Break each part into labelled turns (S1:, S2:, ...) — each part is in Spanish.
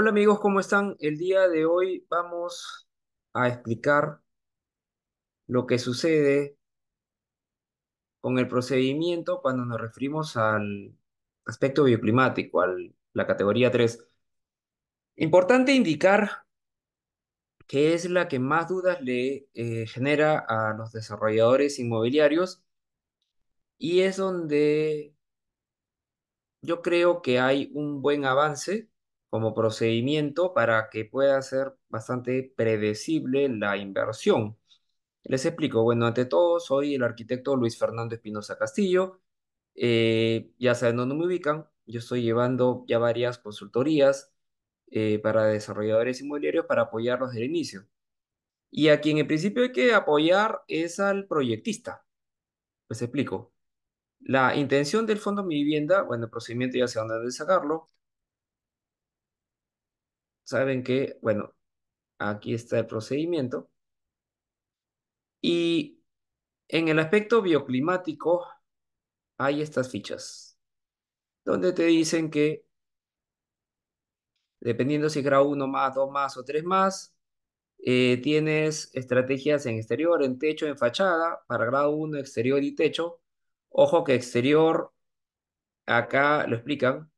S1: Hola amigos, ¿cómo están? El día de hoy vamos a explicar lo que sucede con el procedimiento cuando nos referimos al aspecto bioclimático, a la categoría 3. Importante indicar que es la que más dudas le eh, genera a los desarrolladores inmobiliarios y es donde yo creo que hay un buen avance como procedimiento para que pueda ser bastante predecible la inversión. Les explico, bueno, ante todo soy el arquitecto Luis Fernando Espinosa Castillo, eh, ya saben dónde me ubican, yo estoy llevando ya varias consultorías eh, para desarrolladores inmobiliarios para apoyarlos desde el inicio. Y a quien en principio hay que apoyar es al proyectista. Les explico. La intención del fondo Mi Vivienda, bueno, el procedimiento ya se van a sacarlo, saben que, bueno, aquí está el procedimiento. Y en el aspecto bioclimático hay estas fichas, donde te dicen que, dependiendo si es grado 1 más, 2 más o 3 más, eh, tienes estrategias en exterior, en techo, en fachada, para grado 1, exterior y techo. Ojo que exterior, acá lo explican,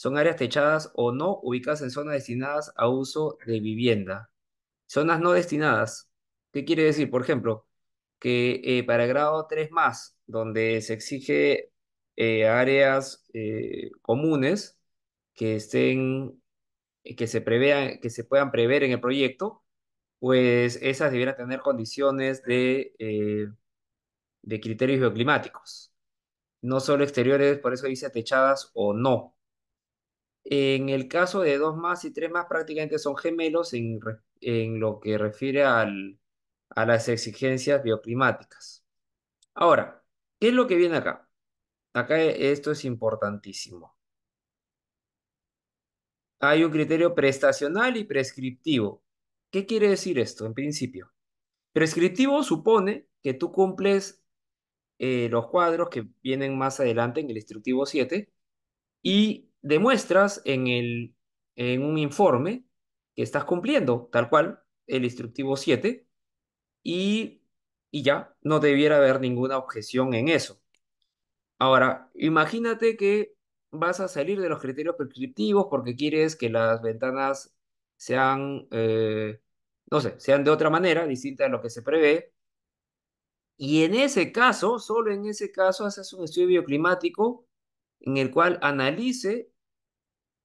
S1: son áreas techadas o no ubicadas en zonas destinadas a uso de vivienda. Zonas no destinadas. ¿Qué quiere decir? Por ejemplo, que eh, para grado 3 más, donde se exige eh, áreas eh, comunes que estén, eh, que se prevean, que se puedan prever en el proyecto, pues esas debieran tener condiciones de, de criterios bioclimáticos. No solo exteriores, por eso dice techadas o no en el caso de dos más y tres más, prácticamente son gemelos en, lo que refiere al, a las exigencias bioclimáticas. Ahora, ¿qué es lo que viene acá? Acá e, esto es importantísimo. Hay un criterio prestacional y prescriptivo. ¿Qué quiere decir esto en principio? Prescriptivo supone que tú cumples eh, los cuadros que vienen más adelante en el instructivo 7 y demuestras en, el, en un informe que estás cumpliendo tal cual el instructivo 7 y, ya no debiera haber ninguna objeción en eso. Ahora, imagínate que vas a salir de los criterios prescriptivos porque quieres que las ventanas sean, eh, no sé, sean de otra manera, distinta de lo que se prevé. Y en ese caso, solo en ese caso, haces un estudio bioclimático en el cual analice,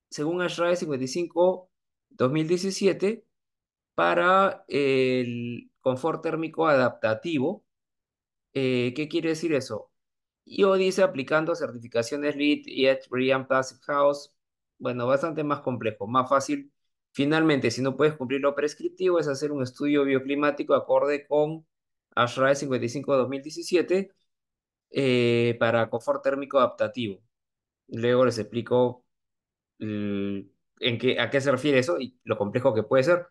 S1: según Ashrae 55, 2017, para el confort térmico adaptativo. Eh, ¿Qué quiere decir eso? Yo dice aplicando certificaciones LEED, y REAM, Passive House. Bueno, bastante más complejo, más fácil. Finalmente, si no puedes cumplir lo prescriptivo, es hacer un estudio bioclimático acorde con ASHRAE 55-2017 eh, para confort térmico adaptativo. Luego les explico en qué, a qué se refiere eso y lo complejo que puede ser.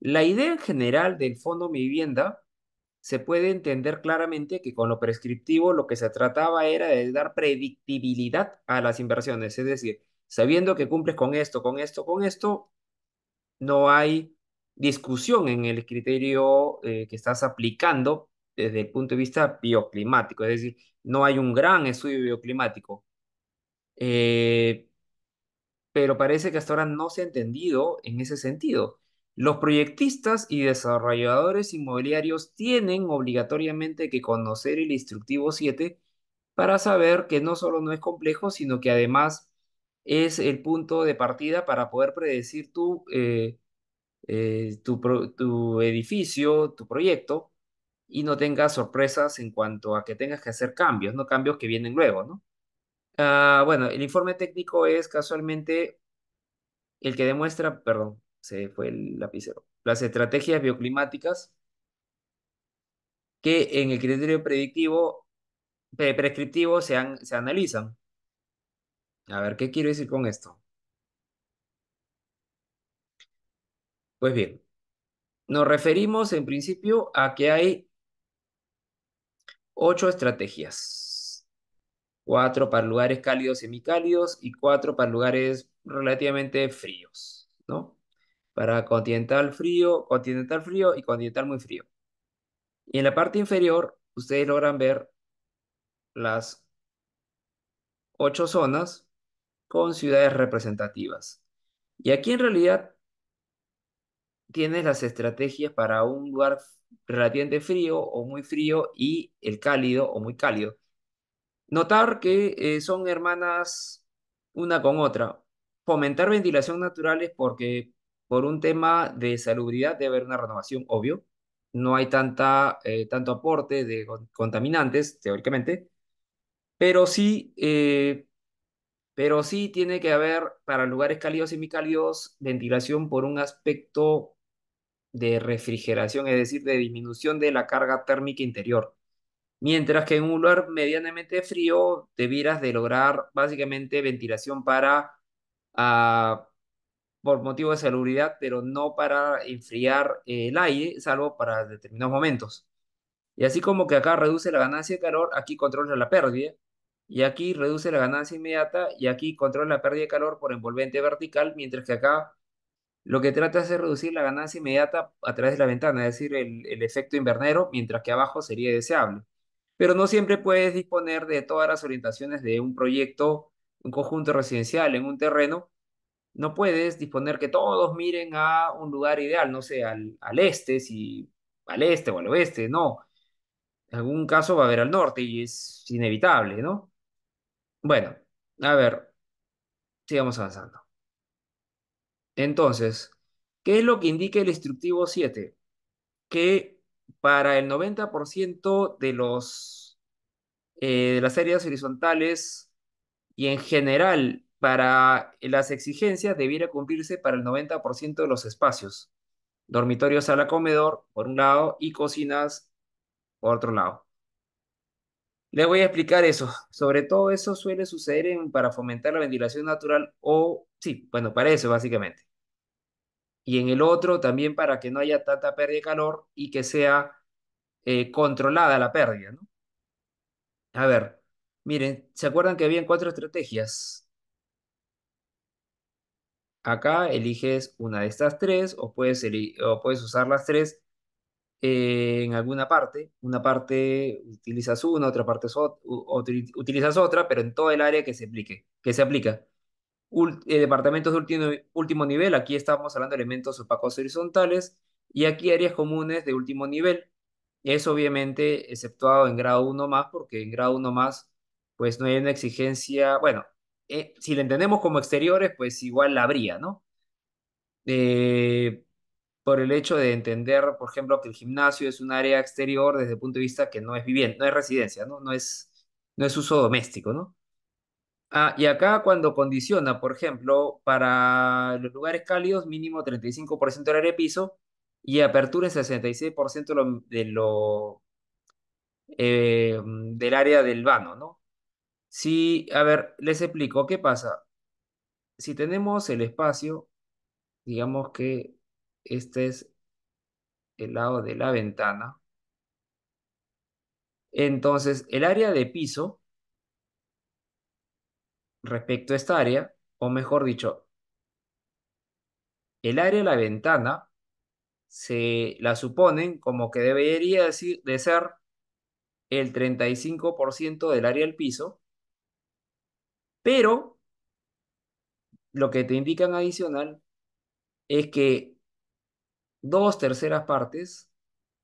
S1: La idea en general del fondo Mi Vivienda se puede entender claramente que con lo prescriptivo lo que se trataba era de dar predictibilidad a las inversiones, es decir, sabiendo que cumples con esto, con esto, con esto, no hay discusión en el criterio eh, que estás aplicando desde el punto de vista bioclimático, es decir, no hay un gran estudio bioclimático. Eh, pero parece que hasta ahora no se ha entendido en ese sentido. Los proyectistas y desarrolladores inmobiliarios tienen obligatoriamente que conocer el instructivo 7 para saber que no solo no es complejo, sino que además es el punto de partida para poder predecir tu, eh, eh, tu, edificio, tu proyecto, y no tengas sorpresas en cuanto a que tengas que hacer cambios, no cambios que vienen luego, ¿no? Ah, bueno, el informe técnico es casualmente el que demuestra, perdón, se fue el lapicero, las estrategias bioclimáticas que en el criterio predictivo, prescriptivo se, han se analizan. A ver, ¿qué quiero decir con esto? Pues bien, nos referimos en principio a que hay ocho estrategias Cuatro para lugares cálidos, semicálidos y cuatro para lugares relativamente fríos, ¿no? Para continental frío, continental frío y continental muy frío. Y en la parte inferior, ustedes logran ver las ocho zonas con ciudades representativas. Y aquí en realidad tienes las estrategias para un lugar relativamente frío o muy frío y el cálido o muy cálido. Notar que eh, son hermanas una con otra. Fomentar ventilación natural es porque por un tema de salubridad debe haber una renovación, obvio. No hay tanta, eh, tanto aporte de contaminantes, teóricamente, pero sí, eh, pero sí tiene que haber para lugares cálidos y semicálidos ventilación por un aspecto de refrigeración, es decir, de disminución de la carga térmica interior. Mientras que en un lugar medianamente frío debieras de lograr básicamente ventilación para, ah, por motivo de salubridad, pero no para enfriar el aire, salvo para determinados momentos. Y así como que acá reduce la ganancia de calor, aquí controla la pérdida. Y aquí reduce la ganancia inmediata y aquí controla la pérdida de calor por envolvente vertical, mientras que acá lo que trata es de reducir la ganancia inmediata a través de la ventana, es decir, el efecto invernero, mientras que abajo sería deseable pero no siempre puedes disponer de todas las orientaciones de un proyecto, un conjunto residencial en un terreno. No puedes disponer que todos miren a un lugar ideal, no sé, al, este, si al este o al oeste, no. En algún caso va a haber al norte y es inevitable, ¿no? Bueno, a ver, sigamos avanzando. Entonces, ¿qué es lo que indica el instructivo 7? Que para el 90% de, los, eh, de las áreas horizontales y en general para las exigencias debiera cumplirse para el 90% de los espacios. Dormitorio, sala, comedor, por un lado, y cocinas, por otro lado. Les voy a explicar eso. Sobre todo eso suele suceder para fomentar la ventilación natural o, sí, bueno, para eso básicamente y en el otro también para que no haya tanta pérdida de calor y que sea eh, controlada la pérdida, A ver, miren, ¿se acuerdan que habían cuatro estrategias? Acá eliges una de estas tres o puedes, o puedes usar las tres eh, en alguna parte. Una parte utilizas una, otra parte utilizas otra, pero en todo el área que se aplique, que se aplica. Eh, departamentos de último, último nivel, aquí estamos hablando de elementos opacos horizontales, y aquí áreas comunes de último nivel. Es obviamente exceptuado en grado 1 más, porque en grado 1 más, pues no hay una exigencia, bueno, eh, si la entendemos como exteriores, pues igual la habría, ¿no? Eh, por el hecho de entender, por ejemplo, que el gimnasio es un área exterior desde el punto de vista que no es vivienda, no es residencia, ¿no? No es, no es uso doméstico, ¿no? Ah, y acá cuando condiciona, por ejemplo, para los lugares cálidos, mínimo 35% del área de piso y apertura 66% de lo, eh, del área del vano, ¿no? Sí, a ver, les explico, ¿qué pasa? Si tenemos el espacio, digamos que este es el lado de la ventana, entonces el área de piso respecto a esta área, o mejor dicho, el área de la ventana se la suponen como que debería de ser el 35% del área del piso, pero lo que te indican adicional es que dos terceras partes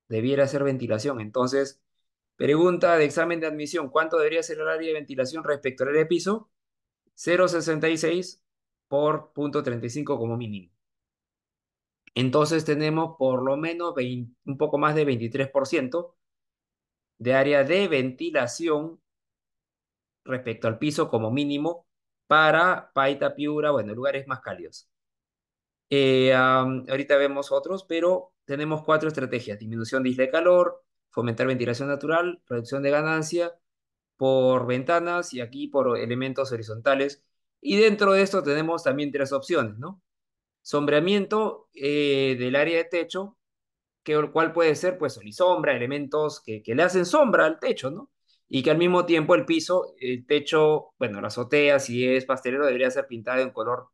S1: debiera ser ventilación. Entonces, pregunta de examen de admisión, ¿cuánto debería ser el área de ventilación respecto al área de piso? 0.66 por 0.35 como mínimo. Entonces tenemos por lo menos un poco más de 23% de área de ventilación respecto al piso como mínimo para Paita Piura, bueno, lugares más cálidos. Eh, ahorita vemos otros, pero tenemos cuatro estrategias. Disminución de isla de calor, fomentar ventilación natural, reducción de ganancia por ventanas y aquí por elementos horizontales. Y dentro de esto tenemos también tres opciones, ¿no? Sombreamiento eh, del área de techo, que, el cual puede ser pues sombra, elementos que, que le hacen sombra al techo, ¿no? y que al mismo tiempo el piso, el techo, bueno, la azotea, si es pastelero, debería ser pintado en color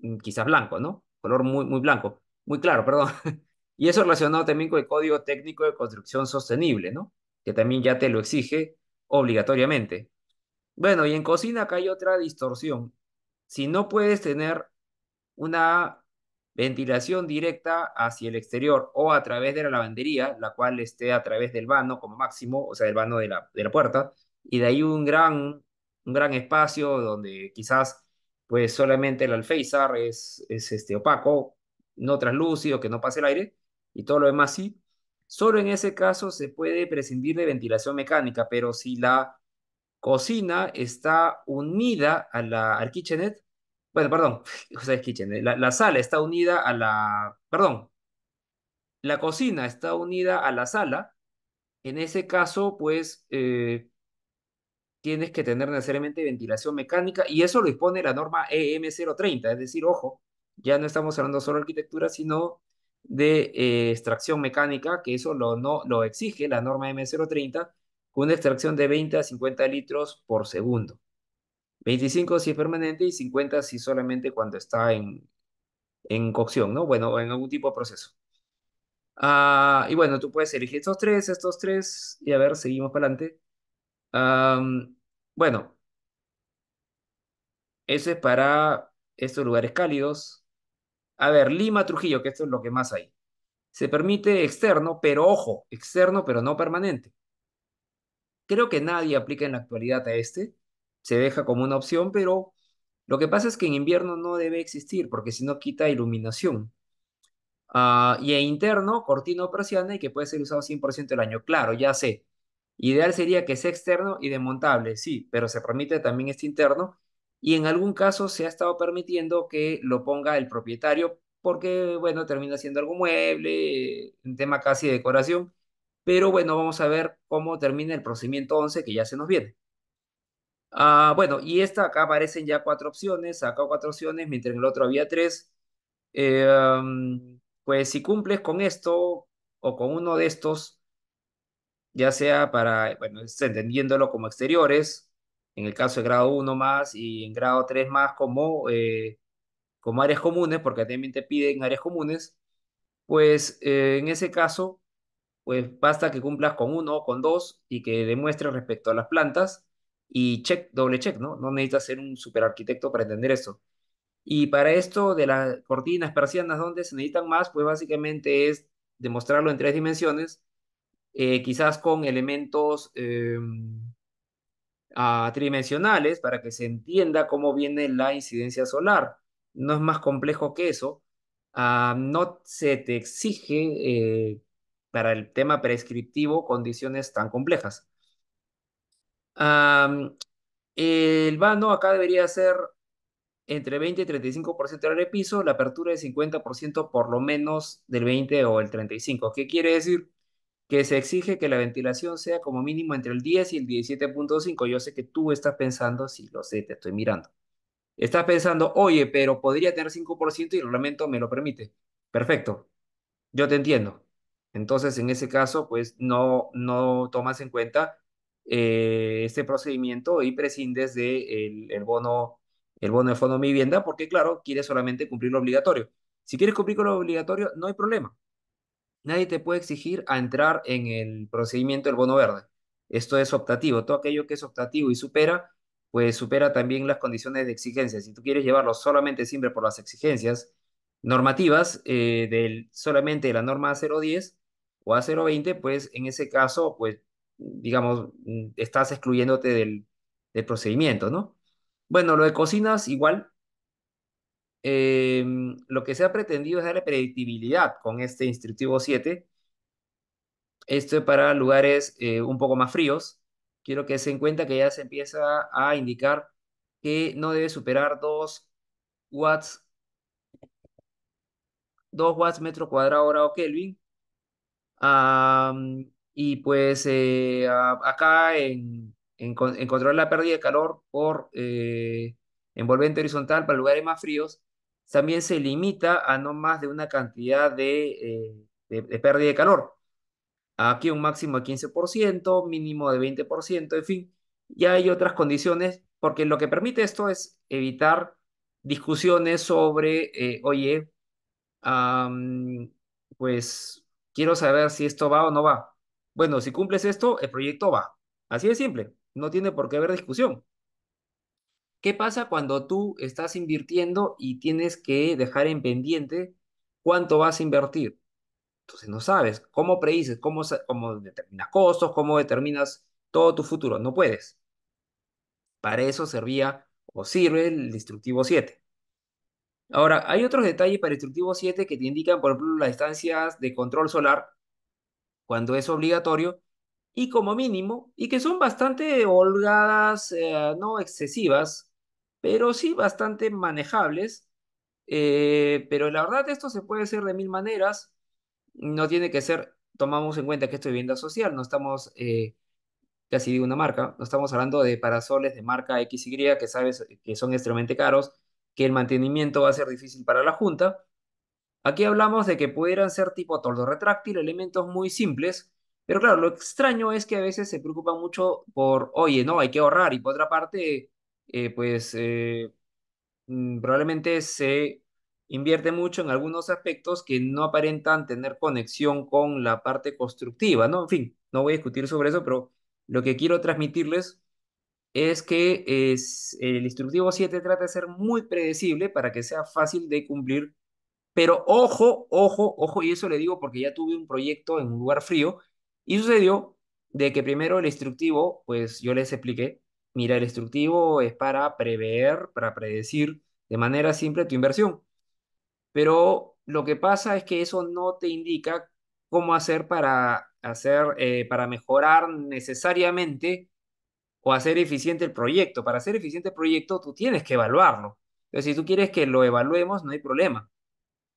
S1: mm, quizás blanco, ¿no? Color muy, muy blanco, muy claro, perdón. Y eso relacionado también con el Código Técnico de Construcción Sostenible, ¿no? Que también ya te lo exige obligatoriamente. Bueno, y en cocina acá hay otra distorsión. Si no puedes tener una ventilación directa hacia el exterior o a través de la lavandería, la cual esté a través del vano como máximo, o sea, del vano de la, de la puerta, y de ahí un gran, un gran espacio donde quizás pues solamente el alféizar es, es este, opaco, no translúcido, que no pase el aire, y todo lo demás sí. Solo en ese caso se puede prescindir de ventilación mecánica, pero si la cocina está unida a la, al bueno, perdón, la, sala está unida a la, perdón, la cocina está unida a la sala, en ese caso, pues eh, tienes que tener necesariamente ventilación mecánica y eso lo dispone la norma EM030, es decir, ojo, ya no estamos hablando solo arquitectura, sino de eh, extracción mecánica, que eso lo, no, lo exige la norma M030, con una extracción de 20 a 50 litros por segundo. 25 si es permanente y 50 si solamente cuando está en, cocción, ¿no? Bueno, en algún tipo de proceso. Ah, y bueno, tú puedes elegir estos tres, estos tres, y a ver, seguimos para adelante. bueno, eso es para estos lugares cálidos. A ver, Lima Trujillo, que esto es lo que más hay. Se permite externo, pero ojo, externo, pero no permanente. Creo que nadie aplica en la actualidad a este. Se deja como una opción, pero lo que pasa es que en invierno no debe existir, porque si no quita iluminación. Ah, y en interno, cortina o persiana, y que puede ser usado 100% el año. Claro, ya sé. Ideal sería que sea externo y desmontable, sí, pero se permite también este interno y en algún caso se ha estado permitiendo que lo ponga el propietario porque, bueno, termina siendo algo mueble, un tema casi de decoración, pero bueno, vamos a ver cómo termina el procedimiento 11 que ya se nos viene. Ah, bueno, y esta acá aparecen ya cuatro opciones, acá cuatro opciones, mientras en el otro había tres. Eh, pues si cumples con esto o con uno de estos, ya sea para, bueno, entendiéndolo como exteriores, en el caso de grado 1 más y en grado 3 más como, eh, como áreas comunes, porque también te piden áreas comunes, pues eh, en ese caso, pues basta que cumplas con uno o con dos y que demuestres respecto a las plantas y check, doble check, ¿no? No necesitas ser un superarquitecto para entender eso. Y para esto de las cortinas persianas, ¿dónde se necesitan más, pues básicamente es demostrarlo en tres dimensiones, eh, quizás con elementos em, tridimensionales para que se entienda cómo viene la incidencia solar. No es más complejo que eso. Ah, no se te exige eh, para el tema prescriptivo condiciones tan complejas. el vano acá debería ser entre 20 y 35% del piso, la apertura de 50% por lo menos del 20 o el 35. ¿Qué quiere decir? que se exige que la ventilación sea como mínimo entre el 10 y el 17.5. Yo sé que tú estás pensando, sí, lo sé, te estoy mirando. Estás pensando, oye, pero podría tener 5% y el reglamento me lo permite. Perfecto, yo te entiendo. Entonces, en ese caso, pues no, no tomas en cuenta eh, este procedimiento y prescindes de bono el bono de fondo mi vivienda porque, claro, quieres solamente cumplir lo obligatorio. Si quieres cumplir con lo obligatorio, no hay problema nadie te puede exigir a entrar en el procedimiento del bono verde. Esto es optativo. Todo aquello que es optativo y supera, pues supera también las condiciones de exigencia. Si tú quieres llevarlo solamente siempre por las exigencias normativas, eh, del, solamente la norma A010 o A020, pues en ese caso, pues digamos, mm, estás excluyéndote del, del procedimiento, ¿no? Bueno, lo de cocinas igual, Em, lo que se ha pretendido es darle predictibilidad con este instructivo 7. Esto es para lugares eh, un poco más fríos. Quiero que se den cuenta que ya se empieza a indicar que no debe superar 2 watts, 2 watts metro cuadrado hora o Kelvin. y pues eh, acá en, en, en, controlar la pérdida de calor por eh, envolvente horizontal para lugares más fríos, también se limita a no más de una cantidad de, eh, pérdida de calor. Aquí un máximo de 15%, mínimo de 20%, en fin, ya hay otras condiciones, porque lo que permite esto es evitar discusiones sobre, eh, oye, pues quiero saber si esto va o no va. Bueno, si cumples esto, el proyecto va. Así de simple, no tiene por qué haber discusión. ¿Qué pasa cuando tú estás invirtiendo y tienes que dejar en pendiente cuánto vas a invertir? Entonces no sabes cómo predices, cómo, cómo determinas costos, cómo determinas todo tu futuro. No puedes. Para eso servía o sirve el instructivo 7. Ahora, hay otros detalles para el instructivo 7 que te indican, por ejemplo, las distancias de control solar cuando es obligatorio y como mínimo, y que son bastante holgadas, eh, no excesivas, pero sí bastante manejables. Eh, pero la verdad, esto se puede hacer de mil maneras. No tiene que ser, tomamos en cuenta que esto es vivienda social, no estamos, eh, casi digo una marca, no estamos hablando de parasoles de marca XY que sabes que son extremadamente caros, que el mantenimiento va a ser difícil para la junta. Aquí hablamos de que pudieran ser tipo toldo retráctil, elementos muy simples, pero claro, lo extraño es que a veces se preocupa mucho por, oye, no, hay que ahorrar, y por otra parte, eh, pues eh, mm, probablemente se invierte mucho en algunos aspectos que no aparentan tener conexión con la parte constructiva, ¿no? En fin, no voy a discutir sobre eso, pero lo que quiero transmitirles es que es, el instructivo 7 trata de ser muy predecible para que sea fácil de cumplir, pero ojo, ojo, ojo, y eso le digo porque ya tuve un proyecto en un lugar frío y sucedió de que primero el instructivo, pues yo les expliqué, el instructivo es para prever, para predecir de manera simple tu inversión. Pero lo que pasa es que eso no te indica cómo hacer para, hacer, eh, para mejorar necesariamente o hacer eficiente el proyecto. Para hacer eficiente el proyecto, tú tienes que evaluarlo. Entonces, si tú quieres que lo evaluemos, no hay problema.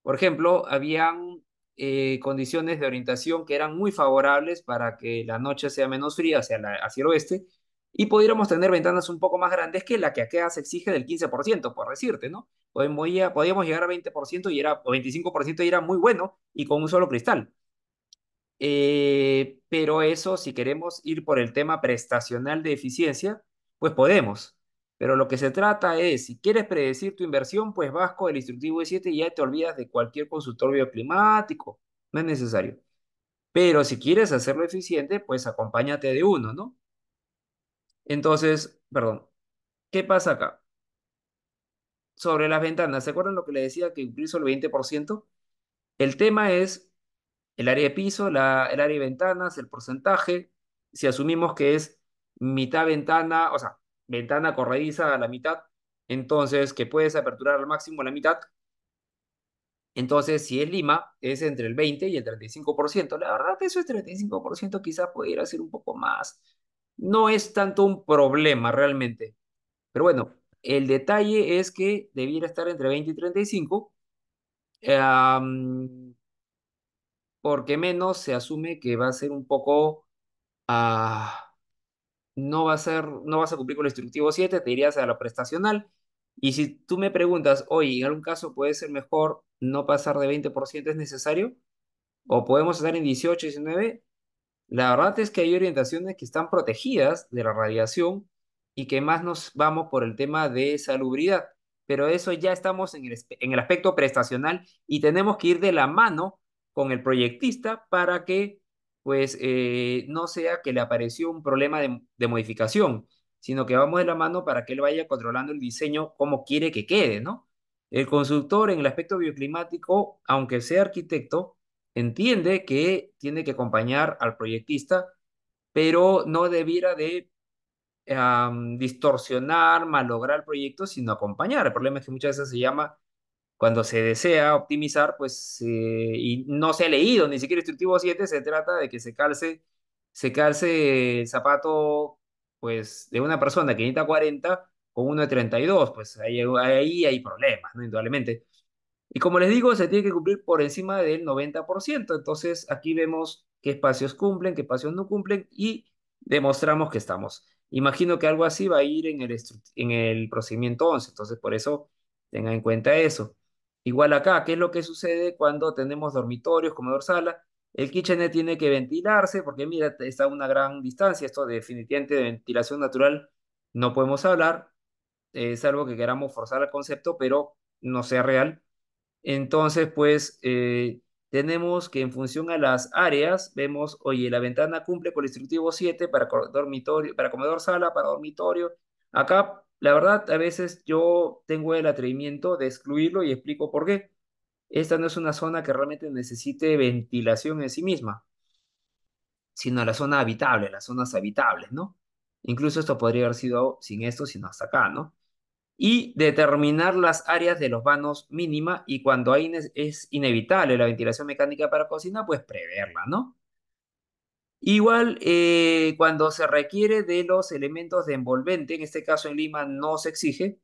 S1: Por ejemplo, habían eh, condiciones de orientación que eran muy favorables para que la noche sea menos fría hacia el oeste y pudiéramos tener ventanas un poco más grandes que la que acá se exige del 15%, por decirte, ¿no? Podíamos, llegar a 20% y era, o 25% y era muy bueno y con un solo cristal. Eh, pero eso, si queremos ir por el tema prestacional de eficiencia, pues podemos. Pero lo que se trata es, si quieres predecir tu inversión, pues vas con el instructivo de 7 y ya te olvidas de cualquier consultor bioclimático. No es necesario. Pero si quieres hacerlo eficiente, pues acompáñate de uno, ¿no? Entonces, perdón, ¿qué pasa acá? Sobre las ventanas, ¿se acuerdan lo que le decía que incluso el 20%? El tema es el área de piso, el área de ventanas, el porcentaje, si asumimos que es mitad ventana, o sea, ventana corrediza a la mitad, entonces que puedes aperturar al máximo la mitad. Entonces, si es Lima, es entre el 20 y el 35%. La verdad, eso es 35% quizás pudiera ser un poco más, no es tanto un problema realmente. Pero bueno, el detalle es que debiera estar entre 20 y 35. porque menos se asume que va a ser un poco... Ah, no, va a ser, no vas a cumplir con el instructivo 7, te irías a la prestacional. Y si tú me preguntas, oye, en algún caso puede ser mejor no pasar de 20% es necesario, o podemos estar en 18, 19, la verdad es que hay orientaciones que están protegidas de la radiación y que más nos vamos por el tema de salubridad, pero eso ya estamos en el, en el aspecto prestacional y tenemos que ir de la mano con el proyectista para que pues eh, no sea que le apareció un problema de, de modificación, sino que vamos de la mano para que él vaya controlando el diseño como quiere que quede, ¿no? El consultor en el aspecto bioclimático, aunque sea arquitecto, entiende que tiene que acompañar al proyectista, pero no debiera de distorsionar, malograr el proyecto, sino acompañar. El problema es que muchas veces se llama, cuando se desea optimizar, pues, eh, y no se ha leído ni siquiera instructivo 7, se trata de que se calce, se calce el zapato, pues, de una persona que necesita 40 con uno de 32, pues ahí, ahí hay problemas, ¿no? Indudablemente. Y como les digo, se tiene que cumplir por encima del 90%. Entonces, aquí vemos qué espacios cumplen, qué espacios no cumplen y demostramos que estamos. Imagino que algo así va a ir en el, en el procedimiento 11. Entonces, por eso tengan en cuenta eso. Igual acá, ¿qué es lo que sucede cuando tenemos dormitorios, comedor, sala? El kitchenet tiene que ventilarse porque mira, está a una gran distancia. Esto definitivamente de ventilación natural no podemos hablar, Es eh, algo que queramos forzar el concepto, pero no sea real. Entonces, pues eh, tenemos que en función a las áreas, vemos, oye, la ventana cumple con el instructivo 7 para dormitorio, para comedor sala, para dormitorio. Acá, la verdad, a veces yo tengo el atrevimiento de excluirlo y explico por qué. Esta no es una zona que realmente necesite ventilación en sí misma, sino la zona habitable, las zonas habitables, ¿no? Incluso esto podría haber sido sin esto, sino hasta acá, ¿no? y determinar las áreas de los vanos mínima y cuando ahí es inevitable la ventilación mecánica para cocina, pues preverla, ¿no? Igual, eh, cuando se requiere de los elementos de envolvente, en este caso en Lima no se exige,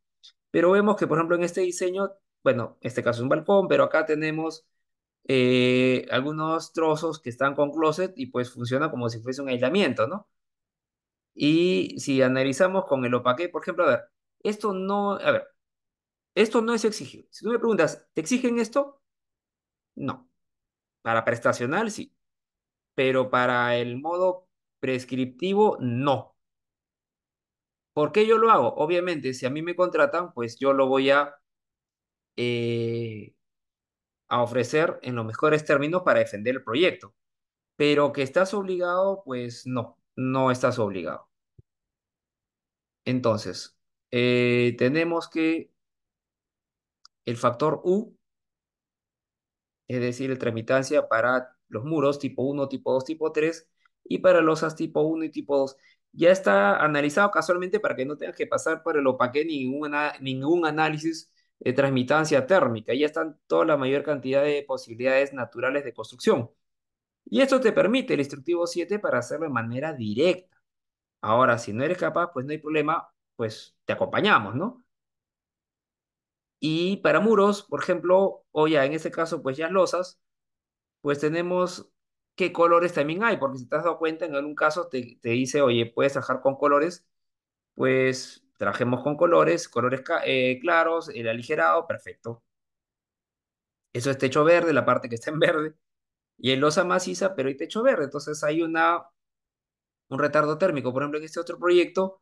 S1: pero vemos que, por ejemplo, en este diseño, bueno, en este caso es un balcón, pero acá tenemos eh, algunos trozos que están con closet y pues funciona como si fuese un aislamiento, ¿no? Y si analizamos con el opaque, por ejemplo, a ver, esto no, a ver, esto no es exigido. Si tú me preguntas, ¿te exigen esto? No. Para prestacional, sí. Pero para el modo prescriptivo, no. ¿Por qué yo lo hago? Obviamente, si a mí me contratan, pues yo lo voy a eh, ofrecer en los mejores términos para defender el proyecto. Pero que estás obligado, pues no, no estás obligado. Entonces, eh, tenemos que el factor U, es decir, la transmitancia para los muros tipo 1, tipo 2, tipo 3, y para losas tipo 1 y tipo 2. Ya está analizado casualmente para que no tengas que pasar por el opaque ningún análisis de transmitancia térmica. Ya están toda la mayor cantidad de posibilidades naturales de construcción. Y esto te permite el instructivo 7 para hacerlo de manera directa. Ahora, si no eres capaz, pues no hay problema pues te acompañamos, ¿no? Y para muros, por ejemplo, o ya en este caso, pues ya losas, pues tenemos qué colores también hay, porque si te has dado cuenta, en algún caso te, dice, oye, puedes trabajar con colores, pues trajemos con colores, colores eh, claros, el aligerado, perfecto. Eso es techo verde, la parte que está en verde. Y el losa maciza, pero hay techo verde. Entonces hay una, un retardo térmico. Por ejemplo, en este otro proyecto,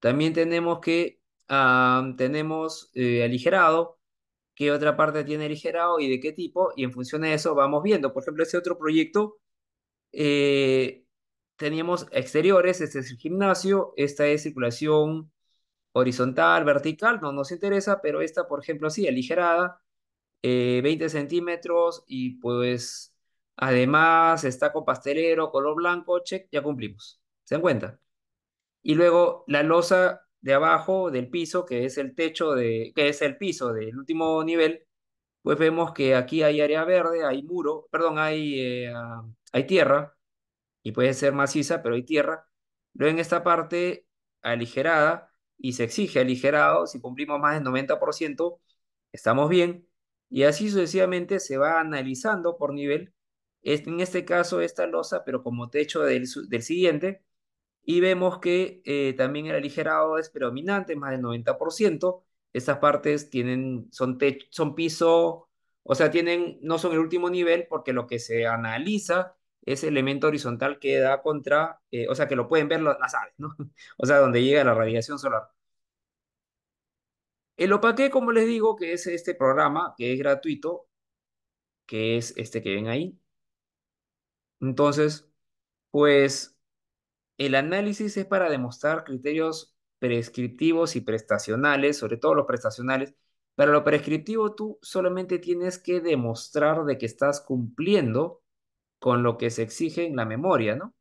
S1: también tenemos que, ah, tenemos eh, aligerado, qué otra parte tiene aligerado y de qué tipo, y en función de eso vamos viendo. Por ejemplo, ese otro proyecto, eh, teníamos exteriores, este es el gimnasio, esta es circulación horizontal, vertical, no nos interesa, pero esta, por ejemplo, sí, aligerada, 20 eh, centímetros y pues además está con pastelero, color blanco, check, ya cumplimos. ¿Se dan cuenta? y luego la losa de abajo del piso, que es el techo de, que es el piso del último nivel, pues vemos que aquí hay área verde, hay muro, perdón, hay, eh, ah, hay tierra, y puede ser maciza, pero hay tierra. Luego en esta parte aligerada, y se exige aligerado, si cumplimos más del 90%, estamos bien, y así sucesivamente se va analizando por nivel, en este caso esta losa, pero como techo del siguiente, y vemos que eh, también el aligerado es predominante, más del 90%. Estas partes tienen, son, son piso, o sea, tienen, no son el último nivel porque lo que se analiza es el elemento horizontal que da contra, eh, o sea, que lo pueden ver las aves, ¿no? O sea, donde llega la radiación solar. El opaque, como les digo, que es este programa, que es gratuito, que es este que ven ahí. Entonces, pues el análisis es para demostrar criterios prescriptivos y prestacionales, sobre todo los prestacionales. Para lo prescriptivo tú solamente tienes que demostrar de que estás cumpliendo con lo que se exige en la memoria, ¿no?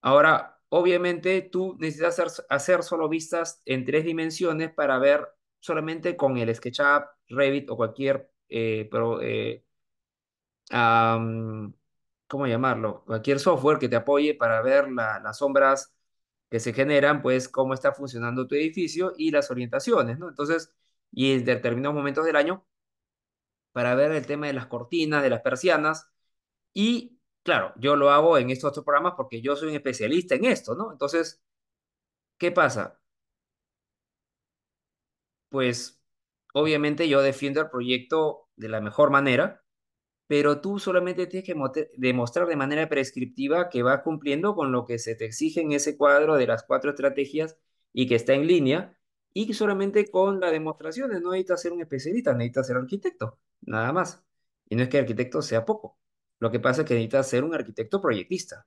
S1: Ahora, obviamente tú necesitas hacer, solo vistas en tres dimensiones para ver solamente con el SketchUp, Revit o cualquier eh, eh, ¿cómo llamarlo? Cualquier software que te apoye para ver las sombras que se generan, pues cómo está funcionando tu edificio y las orientaciones, ¿no? Entonces, y en determinados momentos del año, para ver el tema de las cortinas, de las persianas. Y claro, yo lo hago en estos otros programas porque yo soy un especialista en esto, ¿no? Entonces, ¿qué pasa? Pues obviamente yo defiendo el proyecto de la mejor manera pero tú solamente tienes que demostrar de manera prescriptiva que vas cumpliendo con lo que se te exige en ese cuadro de las cuatro estrategias y que está en línea, y solamente con las demostraciones, no necesitas ser un especialista, necesitas ser arquitecto, nada más. Y no es que arquitecto sea poco, lo que pasa es que necesitas ser un arquitecto proyectista.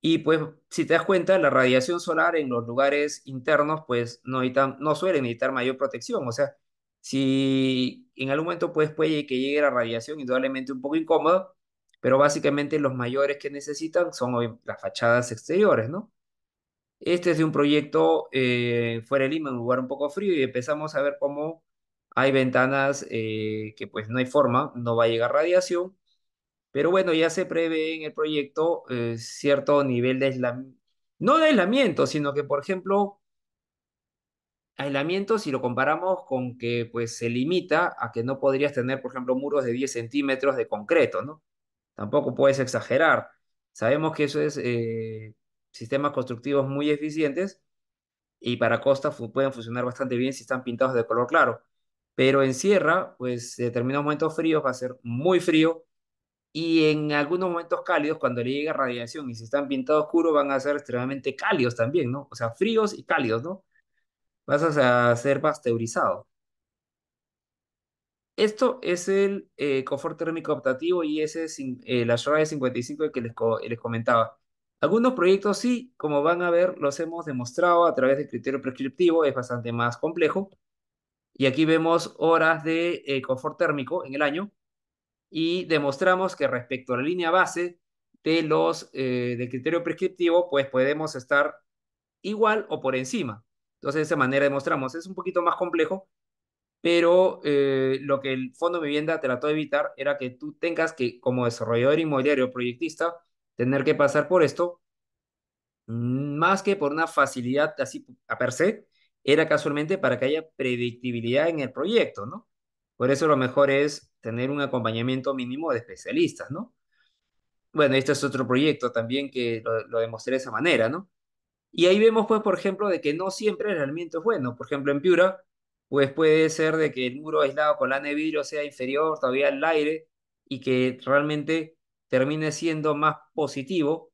S1: Y pues, si te das cuenta, la radiación solar en los lugares internos, pues no, necesita, no suele necesitar mayor protección, o sea, si en algún momento pues, puede que llegue la radiación, indudablemente un poco incómodo, pero básicamente los mayores que necesitan son las fachadas exteriores, ¿no? Este es de un proyecto eh, fuera de Lima, un lugar un poco frío, y empezamos a ver cómo hay ventanas eh, que pues no hay forma, no va a llegar radiación, pero bueno, ya se prevé en el proyecto eh, cierto nivel de aislamiento, no de aislamiento, sino que por ejemplo aislamiento si lo comparamos con que pues se limita a que no podrías tener, por ejemplo, muros de 10 centímetros de concreto, ¿no? Tampoco puedes exagerar. Sabemos que eso es eh, sistemas constructivos muy eficientes y para costas pueden funcionar bastante bien si están pintados de color claro. Pero en sierra, pues en determinados momentos fríos va a ser muy frío y en algunos momentos cálidos, cuando le llega radiación y si están pintados oscuros van a ser extremadamente cálidos también, ¿no? O sea, fríos y cálidos, ¿no? vas a ser pasteurizado. Esto es el eh, confort térmico optativo y ese es eh, la de 55 que les, les comentaba. Algunos proyectos sí, como van a ver, los hemos demostrado a través del criterio prescriptivo, es bastante más complejo. Y aquí vemos horas de eh, confort térmico en el año y demostramos que respecto a la línea base de los, eh, del criterio prescriptivo, pues podemos estar igual o por encima. Entonces, de esa manera demostramos. Es un poquito más complejo, pero eh, lo que el Fondo de Vivienda trató de evitar era que tú tengas que, como desarrollador inmobiliario proyectista, tener que pasar por esto, mm, más que por una facilidad así a per se, era casualmente para que haya predictibilidad en el proyecto, ¿no? Por eso lo mejor es tener un acompañamiento mínimo de especialistas, ¿no? Bueno, este es otro proyecto también que lo, lo demostré de esa manera, ¿no? Y ahí vemos, pues, por ejemplo, de que no siempre el alimento es bueno. Por ejemplo, en Piura, pues puede ser de que el muro aislado con la de vidrio sea inferior todavía al aire y que realmente termine siendo más positivo,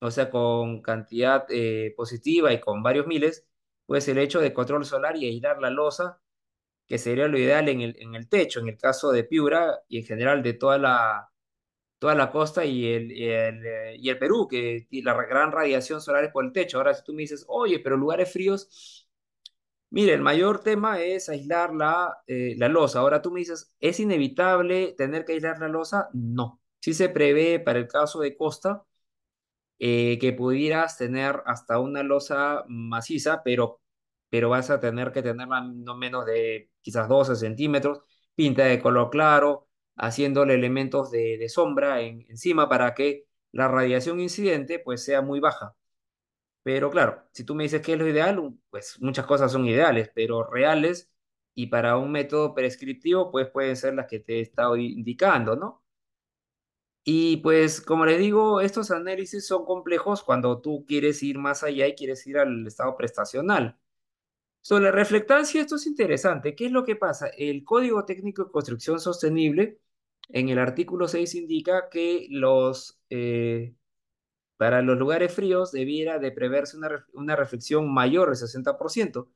S1: o sea, con cantidad eh, positiva y con varios miles, pues el hecho de control solar y aislar la losa, que sería lo ideal en el, en el techo, en el caso de Piura y en general de toda la, toda la costa y el, eh, el, Perú, que la gran radiación solar es por el techo. Ahora, si tú me dices, oye, pero lugares fríos, mire, el mayor tema es aislar la, eh, la losa. Ahora tú me dices, ¿es inevitable tener que aislar la losa? No. si se prevé para el caso de costa eh, que pudieras tener hasta una losa maciza, pero, pero vas a tener que tenerla no menos de quizás 12 centímetros, pinta de color claro, haciéndole elementos de, sombra encima para que la radiación incidente pues sea muy baja. Pero claro, si tú me dices que es lo ideal, pues muchas cosas son ideales, pero reales y para un método prescriptivo pues pueden ser las que te he estado indicando, ¿no? Y pues como les digo, estos análisis son complejos cuando tú quieres ir más allá y quieres ir al estado prestacional. Sobre la reflectancia, esto es interesante. ¿Qué es lo que pasa? El Código Técnico de Construcción Sostenible en el artículo 6 indica que los, eh, para los lugares fríos debiera de preverse una, una reflexión mayor del 60%.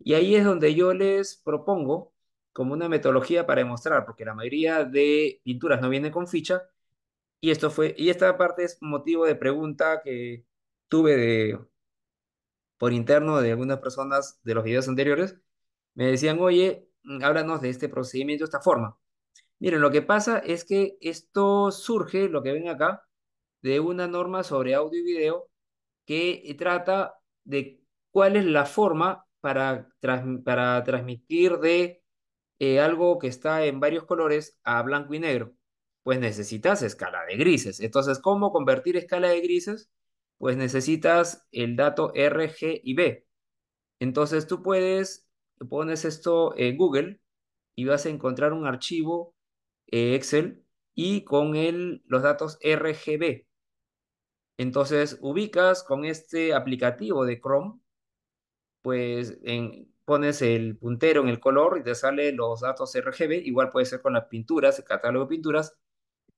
S1: Y ahí es donde yo les propongo como una metodología para demostrar, porque la mayoría de pinturas no vienen con ficha, y, esto fue, y esta parte es motivo de pregunta que tuve de, por interno de algunas personas de los videos anteriores, me decían, oye, háblanos de este procedimiento de esta forma. Miren, lo que pasa es que esto surge, lo que ven acá, de una norma sobre audio y video que eh, trata de cuál es la forma para, para transmitir de eh, algo que está en varios colores a blanco y negro. Pues necesitas escala de grises. Entonces, ¿cómo convertir escala de grises? Pues necesitas el dato R, G y B. Entonces tú puedes, pones esto en Google y vas a encontrar un archivo eh, Excel y con el, los datos RGB. Entonces ubicas con este aplicativo de Chrome, pues en, pones el puntero en el color y te salen los datos RGB, igual puede ser con las pinturas, el catálogo de pinturas,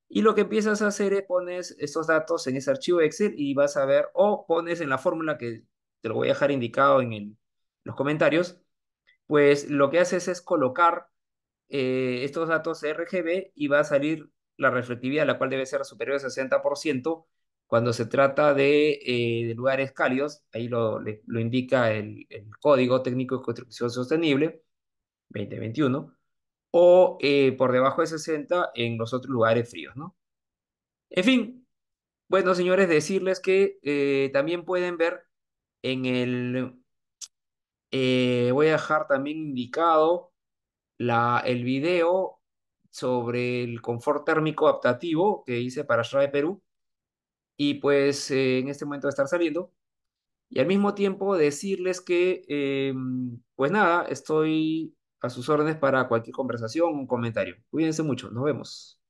S1: y lo que empiezas a hacer es pones estos datos en ese archivo Excel y vas a ver, o pones en la fórmula que te lo voy a dejar indicado en los comentarios, pues lo que haces es colocar eh, estos datos RGB y va a salir la reflectividad, la cual debe ser superior al 60% cuando se trata eh, de, lugares cálidos, ahí lo, indica el, Código Técnico de Construcción Sostenible 2021, o eh, por debajo de 60 en los otros lugares fríos, ¿no? En fin, bueno, señores, decirles que también pueden ver en el... voy a dejar también indicado el video sobre el confort térmico adaptativo que hice para Shrae Perú. Y pues eh, en este momento de estar saliendo. Y al mismo tiempo decirles que, eh, pues nada, estoy a sus órdenes para cualquier conversación o comentario. Cuídense mucho, nos vemos.